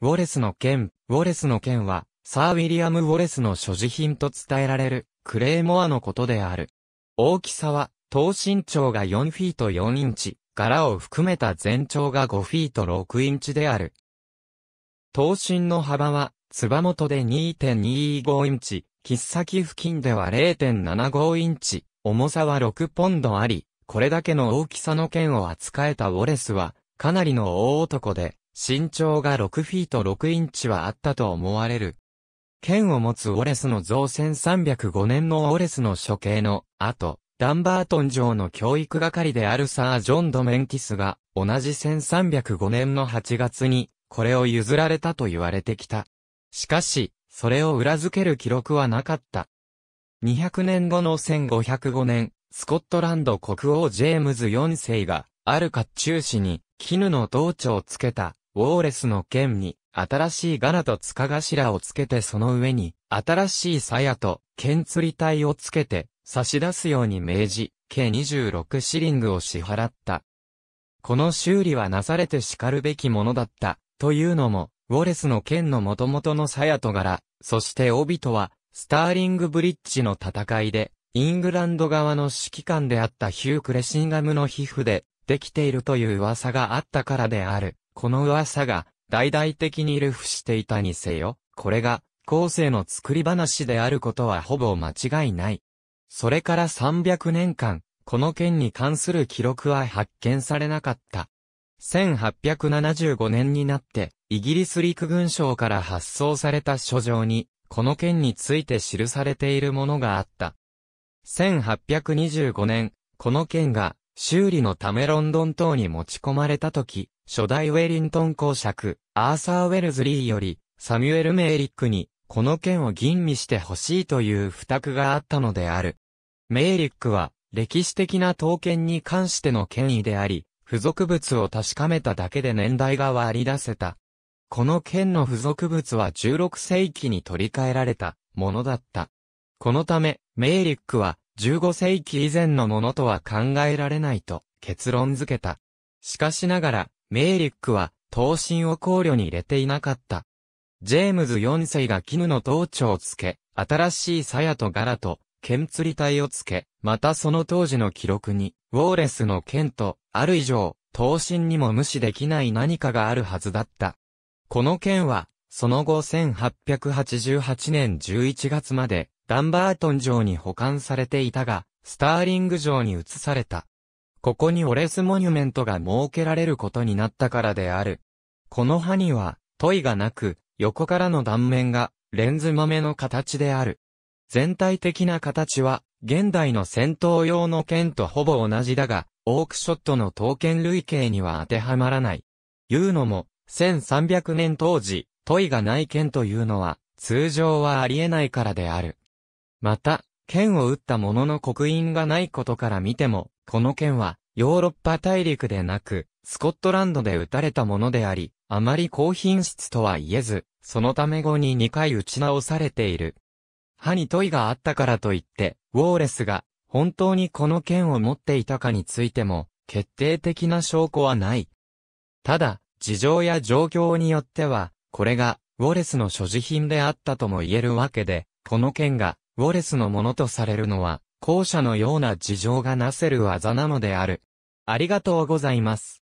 ウォレスの剣、ウォレスの剣は、サー・ウィリアム・ウォレスの所持品と伝えられる、クレイモアのことである。大きさは、等身長が4フィート4インチ、柄を含めた全長が5フィート6インチである。頭身の幅は、つばもとで2.225インチ、切っ先付近では0.75インチ、重さは6ポンドあり、これだけの大きさの剣を扱えたウォレスは、かなりの大男で、身長が6フィート6インチはあったと思われる。剣を持つウォレスの造船305年のウォレスの処刑の後、ダンバートン城の教育係であるサー・ジョン・ドメンキスが、同じ1305年の8月に、これを譲られたと言われてきた。しかし、それを裏付ける記録はなかった。200年後の1505年、スコットランド国王ジェームズ4世が、あるュー氏に、絹の道長をつけた、ウォーレスの剣に、新しい柄と塚頭をつけてその上に、新しい鞘と剣釣り体をつけて、差し出すように命じ、計26シリングを支払った。この修理はなされて叱るべきものだった、というのも、ウォレスの剣の元々の鞘と柄、そして帯とは、スターリングブリッジの戦いで、イングランド側の指揮官であったヒュー・クレシンガムの皮膚で、できているという噂があったからである。この噂が、大々的に流布していたにせよ、これが、後世の作り話であることはほぼ間違いない。それから300年間、この件に関する記録は発見されなかった。1875年になって、イギリス陸軍省から発送された書状に、この件について記されているものがあった。1825年、この件が修理のためロンドン島に持ち込まれた時、初代ウェリントン公爵、アーサー・ウェルズリーより、サミュエル・メーリックに、この件を吟味してほしいという付託があったのである。メーリックは、歴史的な刀剣に関しての権威であり、付属物を確かめただけで年代が割り出せた。この剣の付属物は16世紀に取り替えられたものだった。このため、メーリックは15世紀以前のものとは考えられないと結論付けた。しかしながら、メーリックは、刀身を考慮に入れていなかった。ジェームズ4世が絹の頭頂をつけ、新しい鞘と柄と、剣釣り体をつけ、またその当時の記録に、ウォーレスの剣と、ある以上、刀身にも無視できない何かがあるはずだった。この剣は、その後1888年11月まで、ダンバートン城に保管されていたが、スターリング城に移された。ここにオレスモニュメントが設けられることになったからである。この歯には、トイがなく、横からの断面が、レンズ豆の形である。全体的な形は、現代の戦闘用の剣とほぼ同じだが、オークショットの刀剣類型には当てはまらない。いうのも、1300年当時、トイがない剣というのは、通常はありえないからである。また、剣を打った者の刻印がないことから見ても、この剣は、ヨーロッパ大陸でなく、スコットランドで撃たれたものであり、あまり高品質とは言えず、そのため後に2回打ち直されている。歯に問いがあったからといって、ウォーレスが、本当にこの剣を持っていたかについても、決定的な証拠はない。ただ、事情や状況によっては、これが、ウォレスの所持品であったとも言えるわけで、この剣が、ウォレスのものとされるのは、後者のような事情がなせる技なのである。ありがとうございます。